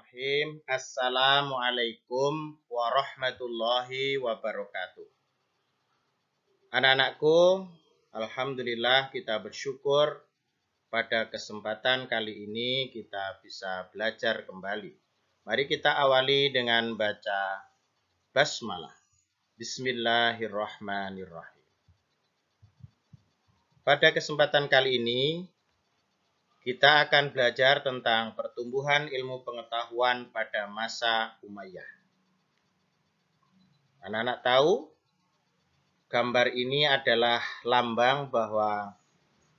Bismillahirrahmanirrahim. Assalamualaikum warahmatullahi wabarakatuh. Anak-anakku, alhamdulillah kita bersyukur pada kesempatan kali ini kita bisa belajar kembali. Mari kita awali dengan baca basmalah. Bismillahirrahmanirrahim. Pada kesempatan kali ini kita akan belajar tentang pertumbuhan ilmu pengetahuan pada masa Umayyah. Anak-anak tahu gambar ini adalah lambang bahwa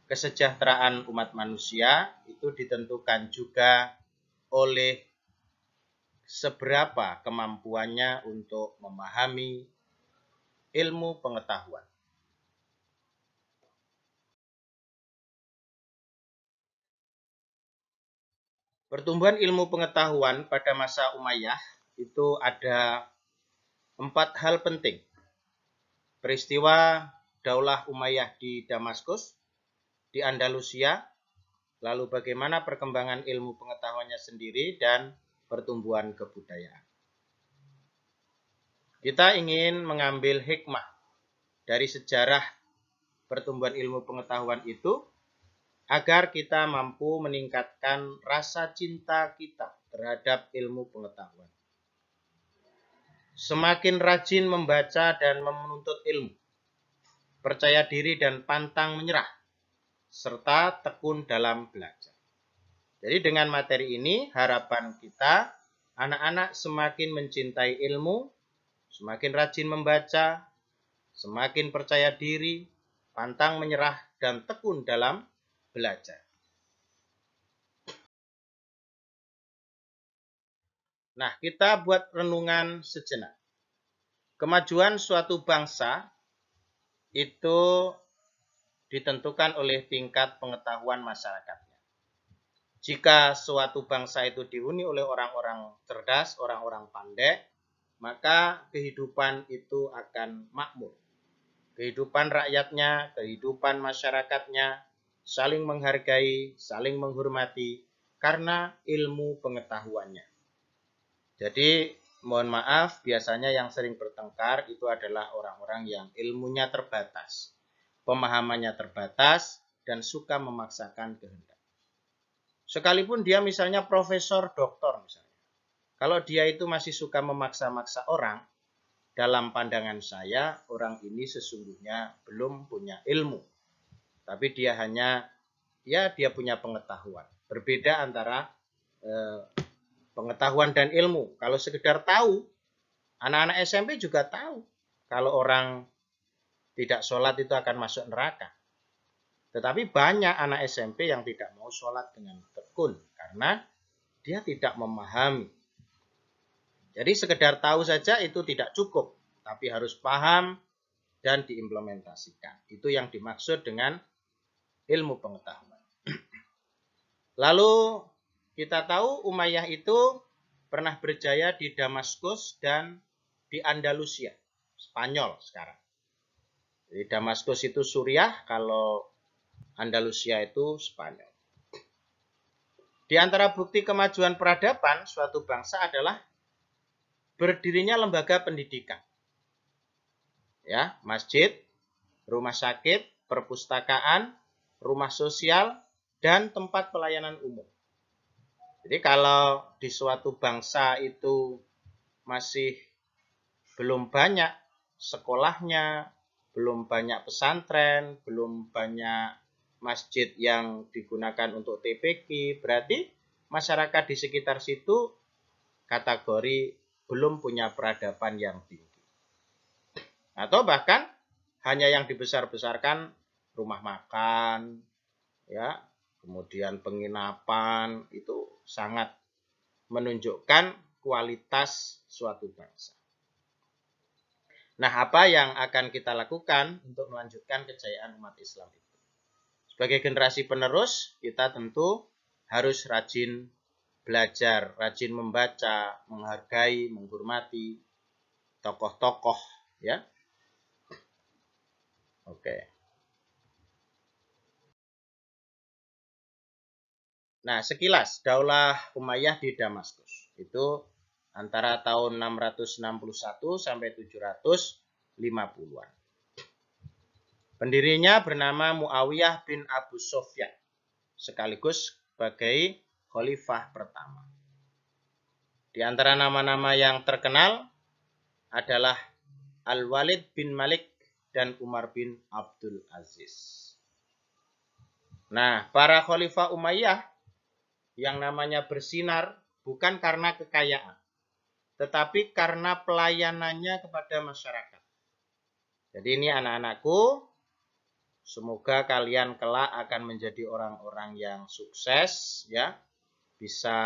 kesejahteraan umat manusia itu ditentukan juga oleh seberapa kemampuannya untuk memahami ilmu pengetahuan. Pertumbuhan ilmu pengetahuan pada masa Umayyah itu ada empat hal penting. Peristiwa Daulah Umayyah di Damaskus, di Andalusia, lalu bagaimana perkembangan ilmu pengetahuannya sendiri dan pertumbuhan kebudayaan. Kita ingin mengambil hikmah dari sejarah pertumbuhan ilmu pengetahuan itu agar kita mampu meningkatkan rasa cinta kita terhadap ilmu pengetahuan. Semakin rajin membaca dan menuntut ilmu, percaya diri dan pantang menyerah, serta tekun dalam belajar. Jadi dengan materi ini harapan kita anak-anak semakin mencintai ilmu, semakin rajin membaca, semakin percaya diri, pantang menyerah dan tekun dalam belajar. Nah, kita buat renungan sejenak. Kemajuan suatu bangsa itu ditentukan oleh tingkat pengetahuan masyarakatnya. Jika suatu bangsa itu dihuni oleh orang-orang cerdas, orang-orang pandai, maka kehidupan itu akan makmur. Kehidupan rakyatnya, kehidupan masyarakatnya, saling menghargai, saling menghormati karena ilmu pengetahuannya. Jadi, mohon maaf, biasanya yang sering bertengkar itu adalah orang-orang yang ilmunya terbatas, pemahamannya terbatas, dan suka memaksakan kehendak. Sekalipun dia misalnya profesor, doktor misalnya. Kalau dia itu masih suka memaksa-maksa orang, dalam pandangan saya, orang ini sesungguhnya belum punya ilmu tapi dia hanya ya dia punya pengetahuan. Berbeda antara eh, pengetahuan dan ilmu. Kalau sekedar tahu, anak-anak SMP juga tahu kalau orang tidak sholat itu akan masuk neraka. Tetapi banyak anak SMP yang tidak mau sholat dengan tekun karena dia tidak memahami. Jadi sekedar tahu saja itu tidak cukup, tapi harus paham dan diimplementasikan. Itu yang dimaksud dengan ilmu pengetahuan. Lalu kita tahu Umayyah itu pernah berjaya di Damaskus dan di Andalusia, Spanyol sekarang. Jadi Damaskus itu Suriah, kalau Andalusia itu Spanyol. Di antara bukti kemajuan peradaban suatu bangsa adalah berdirinya lembaga pendidikan. Ya, masjid, rumah sakit, perpustakaan, rumah sosial, dan tempat pelayanan umum. Jadi kalau di suatu bangsa itu masih belum banyak sekolahnya, belum banyak pesantren, belum banyak masjid yang digunakan untuk TPQ, berarti masyarakat di sekitar situ kategori belum punya peradaban yang tinggi. Atau bahkan hanya yang dibesar-besarkan rumah makan, ya, kemudian penginapan itu sangat menunjukkan kualitas suatu bangsa. Nah, apa yang akan kita lakukan untuk melanjutkan kejayaan umat Islam itu? Sebagai generasi penerus, kita tentu harus rajin belajar, rajin membaca, menghargai, menghormati tokoh-tokoh, ya. Oke. Okay. Nah, sekilas Daulah Umayyah di Damaskus itu antara tahun 661 sampai 750-an. Pendirinya bernama Muawiyah bin Abu Sofyan, sekaligus sebagai khalifah pertama. Di antara nama-nama yang terkenal adalah Al-Walid bin Malik dan Umar bin Abdul Aziz. Nah, para khalifah Umayyah yang namanya bersinar bukan karena kekayaan, tetapi karena pelayanannya kepada masyarakat. Jadi ini anak-anakku, semoga kalian kelak akan menjadi orang-orang yang sukses ya, bisa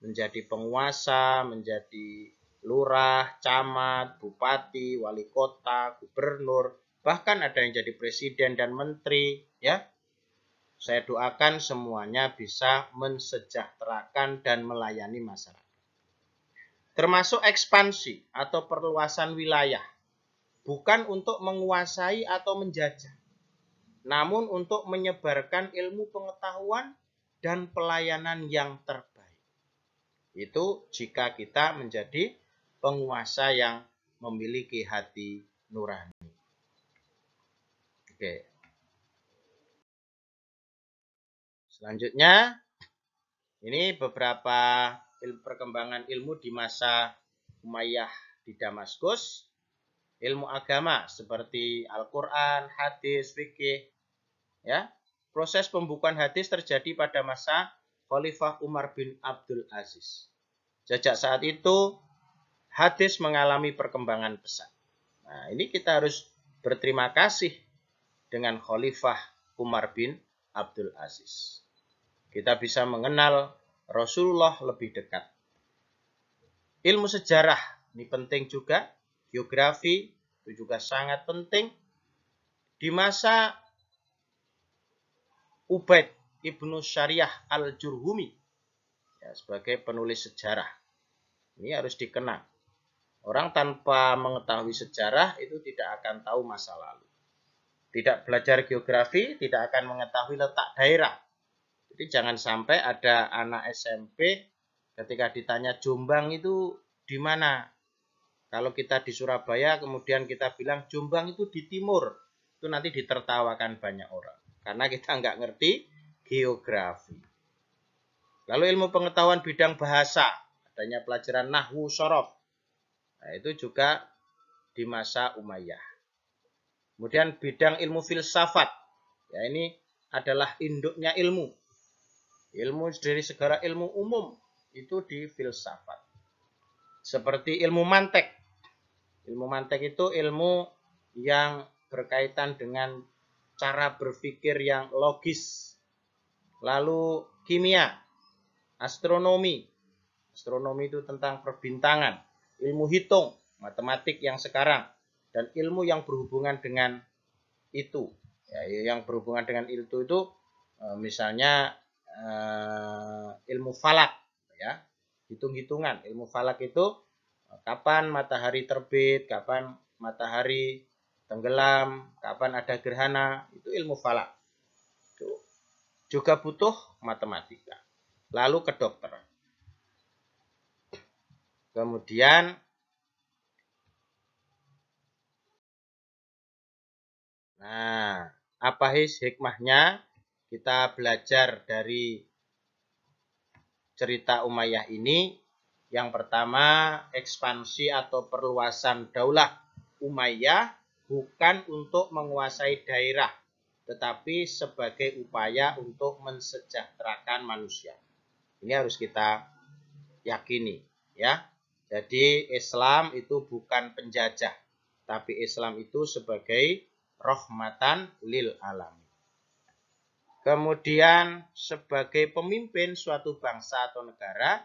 menjadi penguasa, menjadi lurah, camat, bupati, wali kota, gubernur, bahkan ada yang jadi presiden dan menteri ya saya doakan semuanya bisa mensejahterakan dan melayani masyarakat. Termasuk ekspansi atau perluasan wilayah. Bukan untuk menguasai atau menjajah. Namun untuk menyebarkan ilmu pengetahuan dan pelayanan yang terbaik. Itu jika kita menjadi penguasa yang memiliki hati nurani. Oke, Selanjutnya, ini beberapa il perkembangan ilmu di masa Umayyah di Damaskus. Ilmu agama seperti Al-Quran, hadis, fikih. Ya. Proses pembukaan hadis terjadi pada masa Khalifah Umar bin Abdul Aziz. Sejak saat itu, hadis mengalami perkembangan pesat. Nah, ini kita harus berterima kasih dengan Khalifah Umar bin Abdul Aziz. Kita bisa mengenal Rasulullah lebih dekat. Ilmu sejarah ini penting juga, geografi itu juga sangat penting. Di masa Ubaid Ibnu Syariah Al-Jurhumi ya, sebagai penulis sejarah. Ini harus dikenang. Orang tanpa mengetahui sejarah itu tidak akan tahu masa lalu. Tidak belajar geografi, tidak akan mengetahui letak daerah. Jadi jangan sampai ada anak SMP ketika ditanya Jombang itu di mana? Kalau kita di Surabaya kemudian kita bilang Jombang itu di timur, itu nanti ditertawakan banyak orang karena kita nggak ngerti geografi. Lalu ilmu pengetahuan bidang bahasa, adanya pelajaran nahwu sorof. Nah, itu juga di masa Umayyah. Kemudian bidang ilmu filsafat. Ya, ini adalah induknya ilmu. Ilmu dari segala ilmu umum itu di filsafat. Seperti ilmu mantek. Ilmu mantek itu ilmu yang berkaitan dengan cara berpikir yang logis. Lalu kimia, astronomi. Astronomi itu tentang perbintangan, ilmu hitung, matematik yang sekarang dan ilmu yang berhubungan dengan itu. Ya, yang berhubungan dengan itu itu eh, misalnya uh, ilmu falak ya hitung-hitungan ilmu falak itu kapan matahari terbit kapan matahari tenggelam kapan ada gerhana itu ilmu falak itu juga butuh matematika lalu ke dokter kemudian nah apa his hikmahnya kita belajar dari cerita Umayyah ini. Yang pertama, ekspansi atau perluasan daulah Umayyah bukan untuk menguasai daerah, tetapi sebagai upaya untuk mensejahterakan manusia. Ini harus kita yakini, ya. Jadi Islam itu bukan penjajah, tapi Islam itu sebagai rohmatan lil alam. Kemudian sebagai pemimpin suatu bangsa atau negara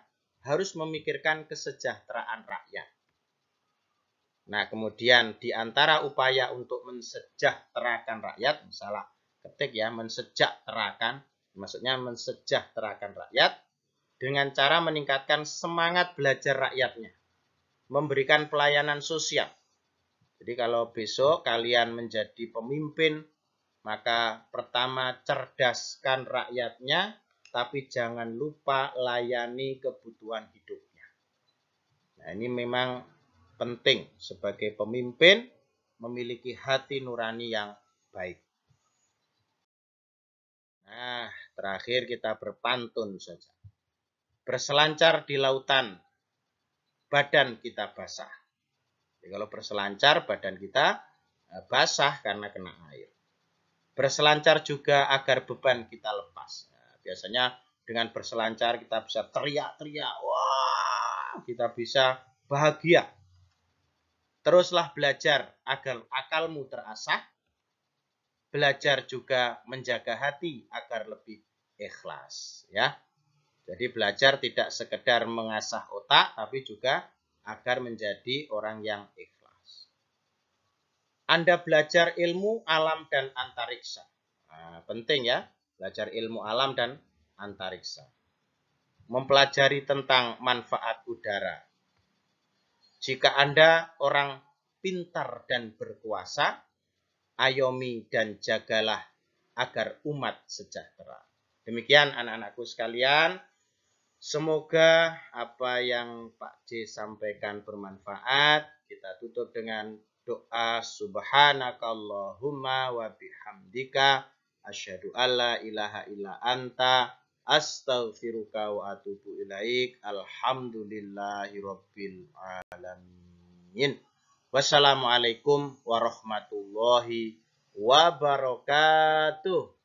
harus memikirkan kesejahteraan rakyat. Nah, kemudian di antara upaya untuk mensejahterakan rakyat, misalnya ketik ya, mensejahterakan, maksudnya mensejahterakan rakyat dengan cara meningkatkan semangat belajar rakyatnya, memberikan pelayanan sosial. Jadi kalau besok kalian menjadi pemimpin maka pertama cerdaskan rakyatnya, tapi jangan lupa layani kebutuhan hidupnya. Nah ini memang penting sebagai pemimpin memiliki hati nurani yang baik. Nah, terakhir kita berpantun saja. Berselancar di lautan, badan kita basah. Jadi kalau berselancar, badan kita eh, basah karena kena air berselancar juga agar beban kita lepas. Nah, biasanya dengan berselancar kita bisa teriak-teriak, wah, kita bisa bahagia. Teruslah belajar agar akalmu terasah. Belajar juga menjaga hati agar lebih ikhlas, ya. Jadi belajar tidak sekedar mengasah otak tapi juga agar menjadi orang yang ikhlas. Anda belajar ilmu alam dan antariksa. Nah, penting ya, belajar ilmu alam dan antariksa. Mempelajari tentang manfaat udara. Jika Anda orang pintar dan berkuasa, ayomi dan jagalah agar umat sejahtera. Demikian anak-anakku sekalian. Semoga apa yang Pak J sampaikan bermanfaat tutup dengan doa subhanakallahumma wa bihamdika asyhadu alla ilaha illa anta astaghfiruka wa atubu ilaik alhamdulillahi rabbil alamin wassalamualaikum warahmatullahi wabarakatuh